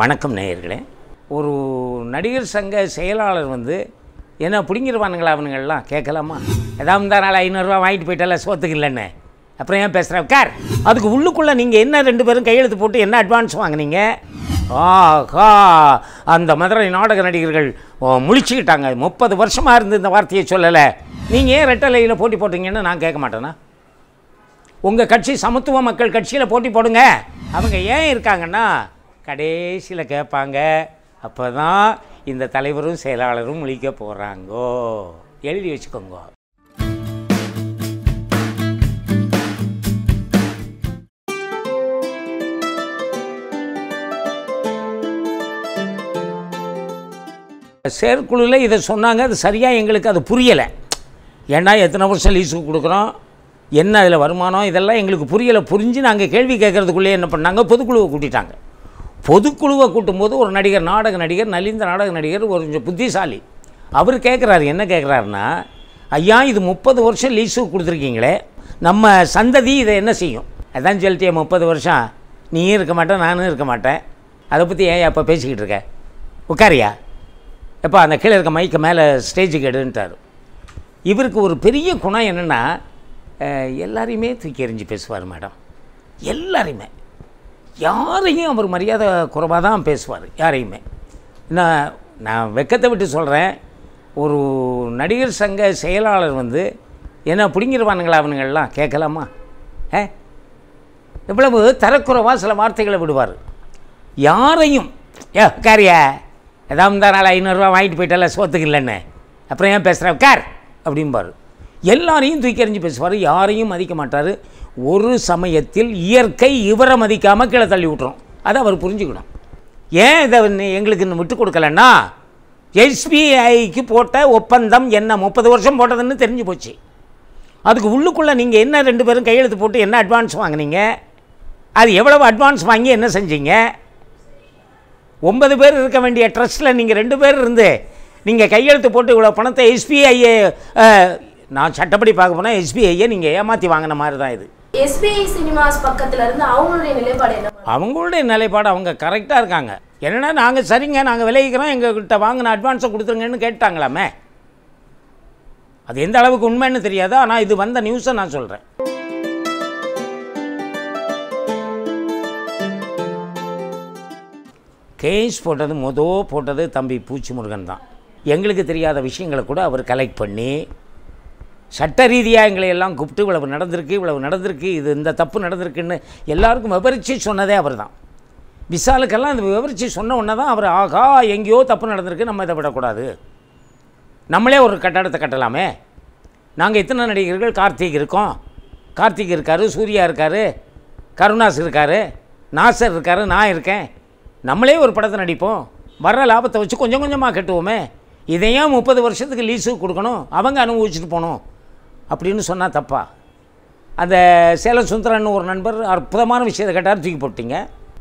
வணக்கம் நேயர்களே ஒரு நடிகர் சங்க செயலாளர் வந்து என்ன பிடிங்கிருவானுங்களா அவனுங்கள்லாம் கேட்கலாமா ஏதாவது இருந்தால் நாள் ஐநூறுரூவா வாங்கிட்டு போயிட்டால சோத்துக்கு இல்லைன்னு அப்புறம் ஏன் பேசுகிற கார் அதுக்கு உள்ளுக்குள்ளே நீங்கள் என்ன ரெண்டு பேரும் கையெழுத்து போட்டு என்ன அட்வான்ஸ் வாங்கினீங்க ஆஹா அந்த மதுரை நாடக நடிகர்கள் முழிச்சுக்கிட்டாங்க முப்பது வருஷமாக இருந்து இந்த வார்த்தையை சொல்லலை நீங்கள் ஏன் ரெட்டலையில் போட்டி போட்டிங்கன்னு நான் கேட்க மாட்டேன்னா உங்கள் கட்சி சமத்துவ மக்கள் கட்சியில் போட்டி போடுங்க அவங்க ஏன் இருக்காங்கன்னா கடைசியில் கேட்பாங்க அப்போ தான் இந்த தலைவரும் செயலாளரும் முழிக்க போகிறாங்கோ எழுதி வச்சுக்கோங்க செயற்குழுவில் இதை சொன்னாங்க அது சரியாக எங்களுக்கு அது புரியலை ஏன்னா எத்தனை வருஷம் லீஸுக்கு கொடுக்குறோம் என்ன அதில் வருமானம் இதெல்லாம் எங்களுக்கு புரியலை புரிஞ்சு நாங்கள் கேள்வி கேட்குறதுக்குள்ளே என்ன பண்ணாங்க பொதுக்குழுவை கூட்டிட்டாங்க பொதுக்குழுவை கூட்டும்போது ஒரு நடிகர் நாடக நடிகர் நலிந்த நாடக நடிகர் ஒரு கொஞ்சம் புத்திசாலி அவர் கேட்குறாரு என்ன கேட்குறாருன்னா ஐயா இது முப்பது வருஷம் லீஸு கொடுத்துருக்கீங்களே நம்ம சந்ததி இதை என்ன செய்யும் அதான் சொல்லிட்டே முப்பது வருஷம் நீயும் இருக்க மாட்டேன் நானும் இருக்க மாட்டேன் அதை பற்றி ஏன் அப்போ பேசிக்கிட்டு இருக்க உட்காரியா எப்போ அந்த கீழே இருக்க மைக்கு மேலே ஸ்டேஜுக்கு எடுன்ட்டார் இவருக்கு ஒரு பெரிய குணம் என்னென்னா எல்லாரையுமே தூக்கி எறிஞ்சு பேசுவார் மேடம் எல்லாரையுமே யாரையும் அவர் மரியாதை குறைவாக தான் பேசுவார் யாரையுமே நான் நான் வெக்கத்தை விட்டு சொல்கிறேன் ஒரு நடிகர் சங்க செயலாளர் வந்து என்ன பிடிங்கிருவானுங்களா அவனுங்கள்லாம் கேட்கலாமா ஏ எவ்வளவு தரக்குறைவாக சில வார்த்தைகளை விடுவார் யாரையும் ஏ உட்காரியா ஏதாவது இருந்தால் நாள் ஐநூறுரூவா வாங்கிட்டு போயிட்டால சோத்துக்கு இல்லைன்னு அப்புறம் ஏன் பேசுகிறேன் கார் அப்படிம்பார் எல்லாரையும் தூக்கி அறிஞ்சு பேசுவார் யாரையும் மதிக்க மாட்டார் ஒரு சமயத்தில் இயற்கை இவரை மதிக்காமல் கீழே தள்ளி விட்றோம் அதை அவர் புரிஞ்சுக்கணும் ஏன் இதை எங்களுக்கு இன்னும் விட்டு கொடுக்கலன்னா எஸ்பிஐக்கு போட்ட ஒப்பந்தம் என்ன முப்பது வருஷம் போட்டதுன்னு தெரிஞ்சு போச்சு அதுக்கு உள்ளுக்குள்ளே நீங்கள் என்ன ரெண்டு பேரும் கையெழுத்து போட்டு என்ன அட்வான்ஸ் வாங்கினீங்க அது எவ்வளவு அட்வான்ஸ் வாங்கி என்ன செஞ்சீங்க ஒன்பது பேர் இருக்க வேண்டிய ட்ரஸ்ட்டில் நீங்கள் ரெண்டு பேர் இருந்து நீங்கள் கையெழுத்து போட்டு இவ்வளோ பணத்தை எஸ்பிஐ நான் சட்டப்படி பார்க்க போனால் எஸ்பிஐயை நீங்கள் ஏமாற்றி வாங்கின மாதிரி தான் இது எஸ்பிஐ சினிமாஸ் பக்கத்தில் இருந்து அவங்களுடைய நிலைப்பாடு என்ன அவங்களுடைய நிலைப்பாடு அவங்க கரெக்டாக இருக்காங்க என்னென்னா நாங்கள் சரிங்க நாங்கள் விளைவிக்கிறோம் எங்கள்கிட்ட வாங்கின அட்வான்ஸை கொடுத்துருங்கன்னு கேட்டாங்களாமே அது எந்த அளவுக்கு உண்மைன்னு தெரியாது ஆனால் இது வந்த நியூஸை நான் சொல்கிறேன் கேஸ் போட்டது மொதல் போட்டது தம்பி பூச்சி முருகன் தான் எங்களுக்கு தெரியாத விஷயங்களை கூட அவர் கலெக்ட் பண்ணி சட்ட ரீதியாக எங்களை எல்லாம் கூப்பிட்டு இவ்வளவு நடந்திருக்கு இவ்வளவு நடந்திருக்கு இது இந்த தப்பு நடந்திருக்குன்னு எல்லாருக்கும் விவரித்து சொன்னதே அவர் தான் விசாலுக்கெல்லாம் இந்த விவரித்து சொன்ன உடனே தான் அவர் ஆகா எங்கேயோ தப்பு நடந்திருக்கு நம்ம இதை விடக்கூடாது நம்மளே ஒரு கட்டடத்தை கட்டலாமே நாங்கள் இத்தனை நடிகர்கள் கார்த்திக் இருக்கோம் கார்த்திக் இருக்கார் சூர்யா இருக்கார் கருணாஸ் இருக்கார் நாசர் இருக்கார் நான் இருக்கேன் நம்மளே ஒரு படத்தை நடிப்போம் வர்ற லாபத்தை வச்சு கொஞ்சம் கொஞ்சமாக கட்டுவோமே இதையும் முப்பது வருஷத்துக்கு லீஸுக்கு கொடுக்கணும் அவங்க அனுபவிச்சுட்டு போகணும் அப்படின்னு சொன்னால் தப்பா அந்த சேல சுந்தரன் ஒரு நண்பர் அற்புதமான விஷயத்தை கேட்டார் தூக்கி போட்டிங்க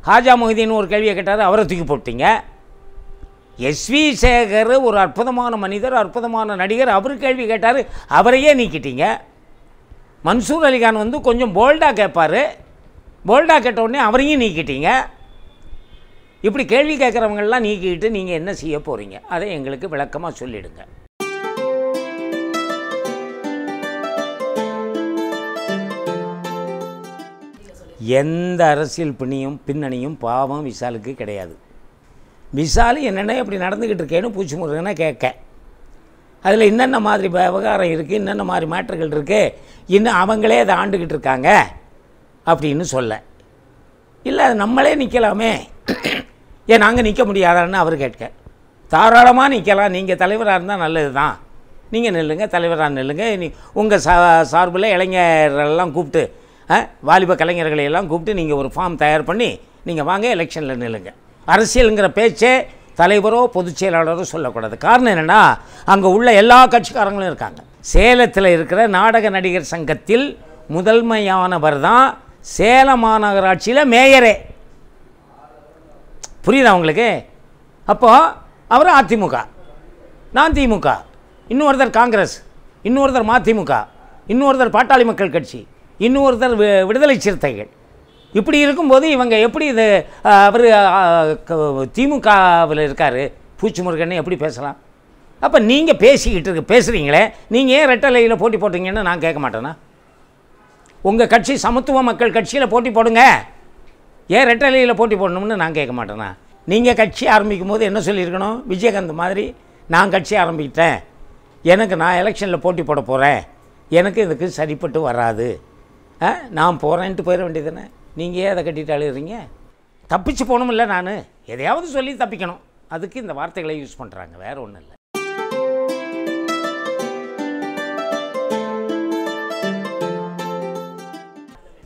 ஹாஜா மொஹிதீன் ஒரு கேள்வியை கேட்டார் அவரை தூக்கி போட்டிங்க எஸ்வி சேகர் ஒரு அற்புதமான மனிதர் அற்புதமான நடிகர் அவர் கேள்வி கேட்டார் அவரையே நீக்கிட்டீங்க மன்சூர் அலிகான் வந்து கொஞ்சம் போல்டாக கேட்பார் போல்டாக உடனே அவரையும் நீக்கிட்டீங்க இப்படி கேள்வி கேட்குறவங்கள்லாம் நீக்கிட்டு நீங்கள் என்ன செய்ய போகிறீங்க அதை எங்களுக்கு விளக்கமாக சொல்லிவிடுங்க எந்த அரசியல் பிணியும் பின்னணியும் பாவம் விஷாலுக்கு கிடையாது விசாலு என்னென்ன இப்படி நடந்துக்கிட்டு இருக்கேன்னு பூச்சி முருகனை கேட்க அதில் என்னென்ன மாதிரி விவகாரம் இருக்குது என்னென்ன மாதிரி மாற்றங்கள் இருக்குது இன்னும் அவங்களே அதை ஆண்டுக்கிட்டு இருக்காங்க அப்படின்னு சொல்ல இல்லை அது நம்மளே நிற்கலாமே ஏன் நாங்கள் நிற்க முடியாதான்னு அவர் கேட்க தாராளமாக நிற்கலாம் நீங்கள் தலைவராக இருந்தால் நல்லது தான் நீங்கள் நில்லுங்க தலைவராக நில்லுங்க நீ உங்கள் சா சார்பில் இளைஞரெல்லாம் கூப்பிட்டு வாலிப கலைஞர்களை எல்லாம் கூப்பிட்டு நீங்கள் ஒரு ஃபார்ம் தயார் பண்ணி நீங்கள் வாங்க எலெக்ஷனில் நில்லுங்க அரசியலுங்கிற பேச்சே தலைவரோ பொதுச் செயலாளரோ சொல்லக்கூடாது காரணம் என்னென்னா அங்கே உள்ள எல்லா கட்சிக்காரங்களும் இருக்காங்க சேலத்தில் இருக்கிற நாடக நடிகர் சங்கத்தில் முதன்மையானவர் தான் சேலம் மாநகராட்சியில் மேயரே புரியுதா உங்களுக்கு அப்போது அவர் அதிமுக நான் திமுக இன்னொருத்தர் காங்கிரஸ் இன்னொருத்தர் மதிமுக இன்னொருத்தர் பாட்டாளி மக்கள் கட்சி இன்னொருத்தர் விடுதலை சிறுத்தைகள் இப்படி இருக்கும்போது இவங்க எப்படி இது அவர் திமுகவில் இருக்கார் பூச்சி முருகன் எப்படி பேசலாம் அப்போ நீங்கள் பேசிக்கிட்டு இருக்கு பேசுகிறீங்களே நீங்கள் ஏன் ரெட்டலையில் போட்டி போட்டீங்கன்னு நான் கேட்க மாட்டேன்னா உங்கள் கட்சி சமத்துவ மக்கள் கட்சியில் போட்டி போடுங்க ஏன் ரெட்டலையில் போட்டி போடணும்னு நான் கேட்க மாட்டேன்னா நீங்கள் கட்சி ஆரம்பிக்கும் போது என்ன சொல்லியிருக்கணும் விஜயகாந்த் மாதிரி நான் கட்சி ஆரம்பிக்கிட்டேன் எனக்கு நான் எலெக்ஷனில் போட்டி போட போகிறேன் எனக்கு இதுக்கு சரிப்பட்டு வராது ஆ நான் போகிறேன்ட்டு போயிட வேண்டியது தானே நீங்கள் ஏன் அதை கட்டிட்டு அழுகிறீங்க தப்பிச்சு இல்லை நான் எதையாவது சொல்லி தப்பிக்கணும் அதுக்கு இந்த வார்த்தைகளை யூஸ் பண்ணுறாங்க வேறு ஒன்றும் இல்லை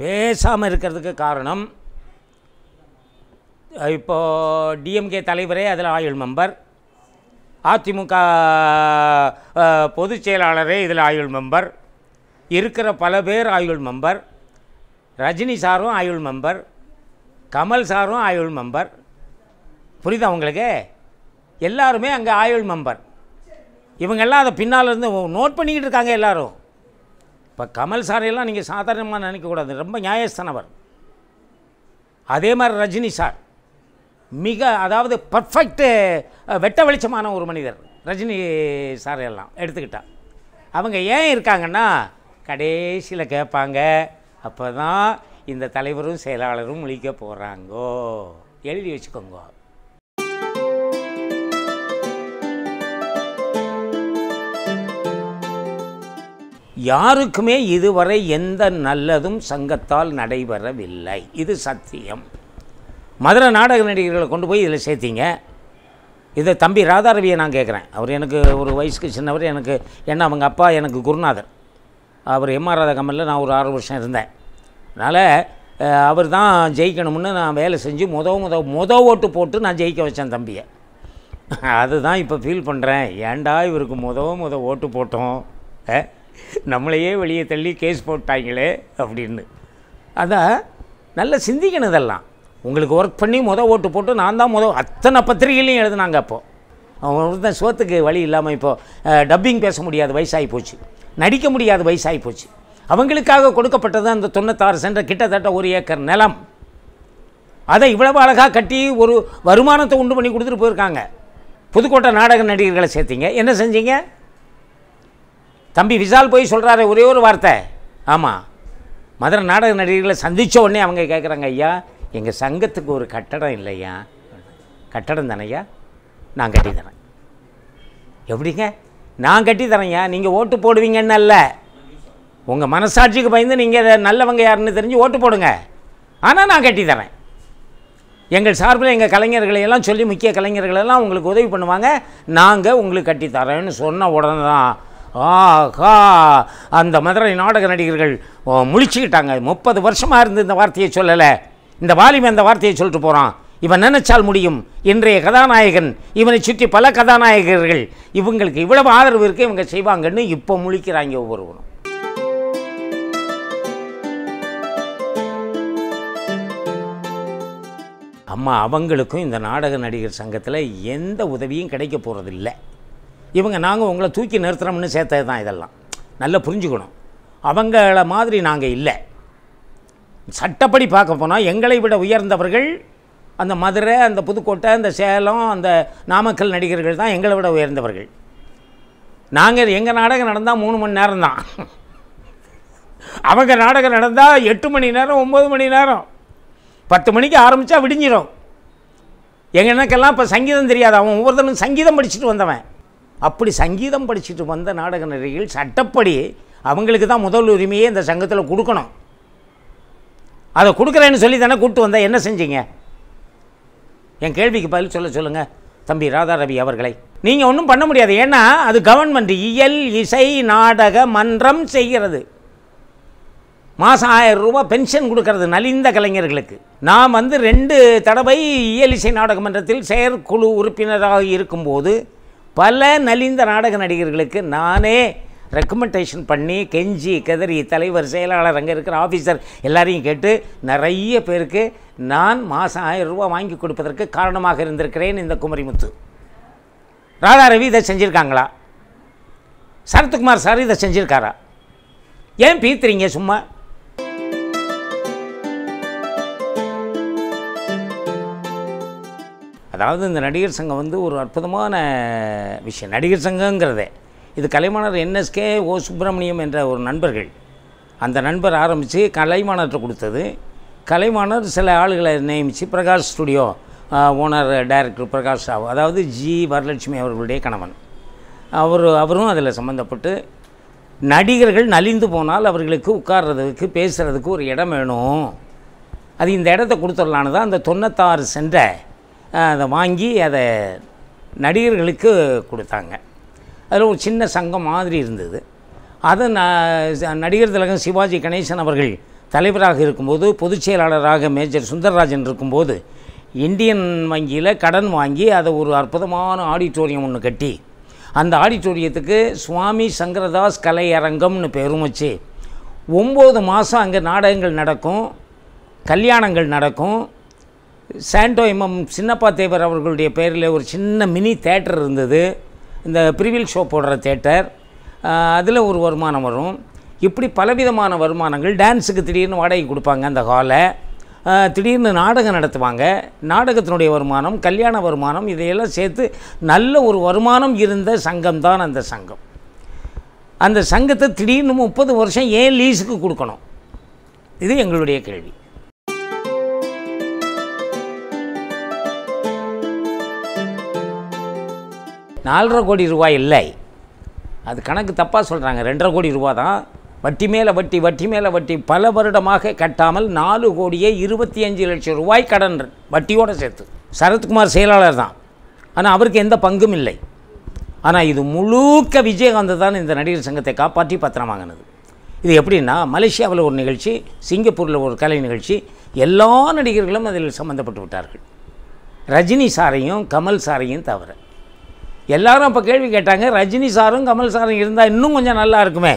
பேசாமல் இருக்கிறதுக்கு காரணம் இப்போது டிஎம்கே தலைவரே அதில் ஆயுள் மெம்பர் அதிமுக பொதுச் செயலாளரே இதில் ஆயுள் மெம்பர் இருக்கிற பல பேர் ஆயுள் மெம்பர் ரஜினி சாரும் ஆயுள் மெம்பர் கமல் சாரும் ஆயுள் மெம்பர் புரியுதா உங்களுக்கு எல்லாருமே அங்கே ஆயுள் மெம்பர் இவங்கெல்லாம் அதை பின்னால் இருந்து நோட் பண்ணிக்கிட்டு இருக்காங்க எல்லோரும் இப்போ கமல் சாரையெல்லாம் நீங்கள் சாதாரணமாக நினைக்கக்கூடாது ரொம்ப நியாயஸ்தானவர் அதே மாதிரி ரஜினி சார் மிக அதாவது பர்ஃபெக்ட்டு வெட்ட வெளிச்சமான ஒரு மனிதர் ரஜினி சாரையெல்லாம் எடுத்துக்கிட்டால் அவங்க ஏன் இருக்காங்கன்னா கடைசியில் கேட்பாங்க அப்போ தான் இந்த தலைவரும் செயலாளரும் முழிக்க போகிறாங்கோ எழுதி வச்சுக்கோங்க யாருக்குமே இதுவரை எந்த நல்லதும் சங்கத்தால் நடைபெறவில்லை இது சத்தியம் மதுரை நாடக நடிகர்களை கொண்டு போய் இதில் சேர்த்திங்க இதை தம்பி ராதாரவியை நான் கேட்குறேன் அவர் எனக்கு ஒரு வயசுக்கு சின்னவர் எனக்கு என்ன அவங்க அப்பா எனக்கு குருநாதர் அவர் எம் ராதா கமலில் நான் ஒரு ஆறு வருஷம் இருந்தேன் அதனால் அவர் தான் ஜெயிக்கணும்னு நான் வேலை செஞ்சு முத முத முத ஓட்டு போட்டு நான் ஜெயிக்க வச்சேன் தம்பியை அதுதான் இப்போ ஃபீல் பண்ணுறேன் ஏண்டா இவருக்கு முத முத ஓட்டு போட்டோம் நம்மளையே வெளியே தள்ளி கேஸ் போட்டாங்களே அப்படின்னு அதான் நல்லா சிந்திக்கணும் இதெல்லாம் உங்களுக்கு ஒர்க் பண்ணி முத ஓட்டு போட்டு நான் தான் முத அத்தனை பத்திரிகைலையும் எழுதுனாங்க அப்போது அவங்க ஒருத்தன் சோத்துக்கு வழி இல்லாமல் இப்போது டப்பிங் பேச முடியாத வயசாகி போச்சு நடிக்க முடியாத வயசாகி போச்சு அவங்களுக்காக கொடுக்கப்பட்டது அந்த தொண்ணூத்தாறு சென்ற கிட்டத்தட்ட ஒரு ஏக்கர் நிலம் அதை இவ்வளவு அழகாக கட்டி ஒரு வருமானத்தை உண்டு பண்ணி கொடுத்துட்டு போயிருக்காங்க புதுக்கோட்டை நாடக நடிகர்களை சேர்த்திங்க என்ன செஞ்சீங்க தம்பி விசால் போய் சொல்கிறாரு ஒரே ஒரு வார்த்தை ஆமாம் மதுரை நாடக நடிகர்களை சந்தித்த உடனே அவங்க கேட்குறாங்க ஐயா எங்கள் சங்கத்துக்கு ஒரு கட்டடம் இல்லையா கட்டடம் ஐயா நான் கட்டி தரேன் எப்படிங்க நான் கட்டி தரேங்க நீங்கள் ஓட்டு போடுவீங்கன்னு அல்ல உங்கள் மனசாட்சிக்கு பயந்து நீங்கள் நல்லவங்க யாருன்னு தெரிஞ்சு ஓட்டு போடுங்க ஆனால் நான் கட்டி தரேன் எங்கள் சார்பில் எங்கள் கலைஞர்களையெல்லாம் சொல்லி முக்கிய கலைஞர்களெல்லாம் உங்களுக்கு உதவி பண்ணுவாங்க நாங்கள் உங்களுக்கு கட்டித்தரோன்னு சொன்ன உடனே தான் ஆஹா அந்த மதுரை நாடக நடிகர்கள் முழிச்சுக்கிட்டாங்க முப்பது வருஷமாக இருந்து இந்த வார்த்தையை சொல்லலை இந்த வாலிமை அந்த வார்த்தையை சொல்லிட்டு போகிறான் இவன் நினைச்சால் முடியும் இன்றைய கதாநாயகன் இவனை சுற்றி பல கதாநாயகர்கள் இவங்களுக்கு இவ்வளவு ஆதரவு இருக்கு இவங்க செய்வாங்கன்னு இப்போ முழிக்கிறாங்க ஒவ்வொருவரும் அம்மா அவங்களுக்கும் இந்த நாடக நடிகர் சங்கத்தில் எந்த உதவியும் கிடைக்க போகிறது இல்லை இவங்க நாங்கள் உங்களை தூக்கி நிறுத்துறோம்னு சேர்த்தது தான் இதெல்லாம் நல்லா புரிஞ்சுக்கணும் அவங்கள மாதிரி நாங்கள் இல்லை சட்டப்படி பார்க்க போனால் எங்களை விட உயர்ந்தவர்கள் அந்த மதுரை அந்த புதுக்கோட்டை அந்த சேலம் அந்த நாமக்கல் நடிகர்கள் தான் எங்களை விட உயர்ந்தவர்கள் நாங்கள் எங்கள் நாடகம் நடந்தால் மூணு மணி நேரம் தான் அவங்க நாடகம் நடந்தால் எட்டு மணி நேரம் ஒம்பது மணி நேரம் பத்து மணிக்கு ஆரம்பித்தா விடிஞ்சிடும் எனக்கெல்லாம் இப்போ சங்கீதம் தெரியாது அவன் ஒவ்வொருத்தனும் சங்கீதம் படிச்சுட்டு வந்தவன் அப்படி சங்கீதம் படிச்சுட்டு வந்த நாடக நடிகைகள் சட்டப்படி அவங்களுக்கு தான் முதல் உரிமையே இந்த சங்கத்தில் கொடுக்கணும் அதை கொடுக்குறேன்னு சொல்லி தானே கூப்பிட்டு வந்தால் என்ன செஞ்சீங்க என் கேள்விக்கு பதில் சொல்ல சொல்லுங்கள் தம்பி ராதா ரவி அவர்களை நீங்கள் ஒன்றும் பண்ண முடியாது ஏன்னா அது கவர்மெண்ட் இயல் இசை நாடக மன்றம் செய்கிறது மாதம் ஆயிரம் ரூபா பென்ஷன் கொடுக்கறது நலிந்த கலைஞர்களுக்கு நான் வந்து ரெண்டு தடவை இயல் இசை நாடக மன்றத்தில் செயற்குழு உறுப்பினராக இருக்கும்போது பல நலிந்த நாடக நடிகர்களுக்கு நானே ரெக்கமெண்டேஷன் பண்ணி கெஞ்சி கதறி தலைவர் செயலாளர் அங்கே இருக்கிற ஆஃபீஸர் எல்லாரையும் கேட்டு நிறைய பேருக்கு நான் மாதம் ஆயிரம் ரூபா வாங்கி கொடுப்பதற்கு காரணமாக இருந்திருக்கிறேன் இந்த குமரிமுத்து ராதா ரவி இதை செஞ்சுருக்காங்களா சரத்குமார் சார் இதை செஞ்சுருக்காரா ஏன் பீத்துறீங்க சும்மா அதாவது இந்த நடிகர் சங்கம் வந்து ஒரு அற்புதமான விஷயம் நடிகர் சங்கங்கிறதே இது கலைமாணர் என்எஸ்கே ஓ சுப்பிரமணியம் என்ற ஒரு நண்பர்கள் அந்த நண்பர் ஆரம்பித்து கலைமாணர்கிட்ட கொடுத்தது கலைமாணர் சில ஆளுகளை நியமித்து Prakash studio owner director Prakash Rao அதாவது ஜி வரலட்சுமி அவர்களுடைய கணவன் அவர் அவரும் அதில் சம்மந்தப்பட்டு நடிகர்கள் நலிந்து போனால் அவர்களுக்கு உட்கார்றதுக்கு பேசுகிறதுக்கு ஒரு இடம் வேணும் அது இந்த இடத்த கொடுத்துடலான்னு தான் அந்த தொண்ணூத்தாறு சென்ற அதை வாங்கி அதை நடிகர்களுக்கு கொடுத்தாங்க அதில் ஒரு சின்ன சங்கம் மாதிரி இருந்தது அதை நடிகர் திலகம் சிவாஜி கணேசன் அவர்கள் தலைவராக இருக்கும்போது பொதுச் செயலாளராக மேஜர் சுந்தரராஜன் இருக்கும்போது இந்தியன் வங்கியில் கடன் வாங்கி அதை ஒரு அற்புதமான ஆடிட்டோரியம் ஒன்று கட்டி அந்த ஆடிட்டோரியத்துக்கு சுவாமி சங்கரதாஸ் கலையரங்கம்னு பெரும் வச்சு ஒம்பது மாதம் அங்கே நாடகங்கள் நடக்கும் கல்யாணங்கள் நடக்கும் சாண்டோ எம்எம் சின்னப்பா தேவர் அவர்களுடைய பெயரில் ஒரு சின்ன மினி தேட்டர் இருந்தது இந்த பிரிவில் ஷோ போடுற தேட்டர் அதில் ஒரு வருமானம் வரும் இப்படி பலவிதமான வருமானங்கள் டான்ஸுக்கு திடீர்னு வாடகை கொடுப்பாங்க அந்த ஹாலை திடீர்னு நாடகம் நடத்துவாங்க நாடகத்தினுடைய வருமானம் கல்யாண வருமானம் இதையெல்லாம் சேர்த்து நல்ல ஒரு வருமானம் இருந்த சங்கம் தான் அந்த சங்கம் அந்த சங்கத்தை திடீர்னு முப்பது வருஷம் ஏன் லீஸுக்கு கொடுக்கணும் இது எங்களுடைய கேள்வி நாலரை கோடி ரூபாய் இல்லை அது கணக்கு தப்பாக சொல்கிறாங்க ரெண்டரை கோடி ரூபா தான் வட்டி மேலே வட்டி வட்டி மேலே வட்டி பல வருடமாக கட்டாமல் நாலு கோடியே இருபத்தி அஞ்சு லட்சம் ரூபாய் கடன் வட்டியோடு சேர்த்து சரத்குமார் செயலாளர் தான் ஆனால் அவருக்கு எந்த பங்கும் இல்லை ஆனால் இது முழுக்க விஜயகாந்த் தான் இந்த நடிகர் சங்கத்தை காப்பாற்றி பத்திரம் வாங்கினது இது எப்படின்னா மலேசியாவில் ஒரு நிகழ்ச்சி சிங்கப்பூரில் ஒரு கலை நிகழ்ச்சி எல்லா நடிகர்களும் அதில் சம்மந்தப்பட்டு விட்டார்கள் ரஜினி சாரையும் கமல் சாரையும் தவிர எல்லாரும் அப்போ கேள்வி கேட்டாங்க ரஜினி சாரும் கமல் சாரும் இருந்தால் இன்னும் கொஞ்சம் நல்லா இருக்குமே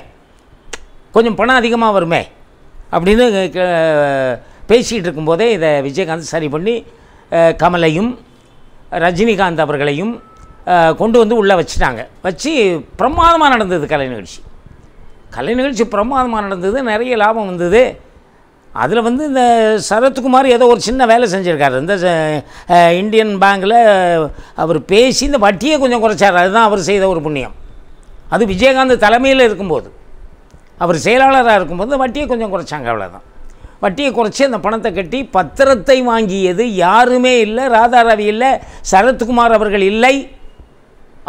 கொஞ்சம் பணம் அதிகமாக வருமே அப்படின்னு பேசிகிட்டு இருக்கும்போதே இதை விஜயகாந்த் சரி பண்ணி கமலையும் ரஜினிகாந்த் அவர்களையும் கொண்டு வந்து உள்ளே வச்சுட்டாங்க வச்சு பிரமாதமாக நடந்தது கலை நிகழ்ச்சி கலை நிகழ்ச்சி பிரமாதமாக நடந்தது நிறைய லாபம் வந்தது அதில் வந்து இந்த சரத்குமார் ஏதோ ஒரு சின்ன வேலை செஞ்சுருக்காரு இந்த இந்தியன் பேங்கில் அவர் பேசி இந்த வட்டியை கொஞ்சம் குறைச்சார் அதுதான் அவர் செய்த ஒரு புண்ணியம் அது விஜயகாந்த் தலைமையில் இருக்கும்போது அவர் செயலாளராக இருக்கும்போது வட்டியை கொஞ்சம் குறைச்சாங்க அவ்வளோதான் வட்டியை குறைச்சி அந்த பணத்தை கட்டி பத்திரத்தை வாங்கியது யாருமே இல்லை ராதாரவி இல்லை சரத்குமார் அவர்கள் இல்லை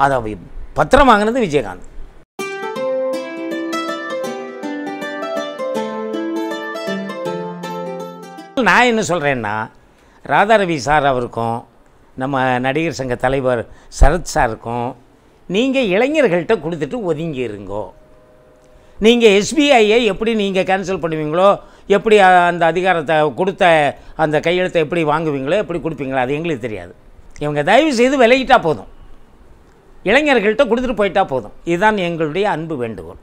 அதை பத்திரம் வாங்கினது விஜயகாந்த் நான் என்ன சொல்கிறேன்னா ராதாரவி சார் அவருக்கும் நம்ம நடிகர் சங்க தலைவர் சரத் சாருக்கும் நீங்கள் இளைஞர்கள்ட்ட கொடுத்துட்டு ஒதுங்கி இருங்கோ நீங்கள் எஸ்பிஐயை எப்படி நீங்கள் கேன்சல் பண்ணுவீங்களோ எப்படி அந்த அதிகாரத்தை கொடுத்த அந்த கையெழுத்தை எப்படி வாங்குவீங்களோ எப்படி கொடுப்பீங்களோ அது எங்களுக்கு தெரியாது இவங்க தயவு செய்து விலகிட்டால் போதும் இளைஞர்கள்ட்ட கொடுத்துட்டு போயிட்டால் போதும் இதுதான் எங்களுடைய அன்பு வேண்டுகோள்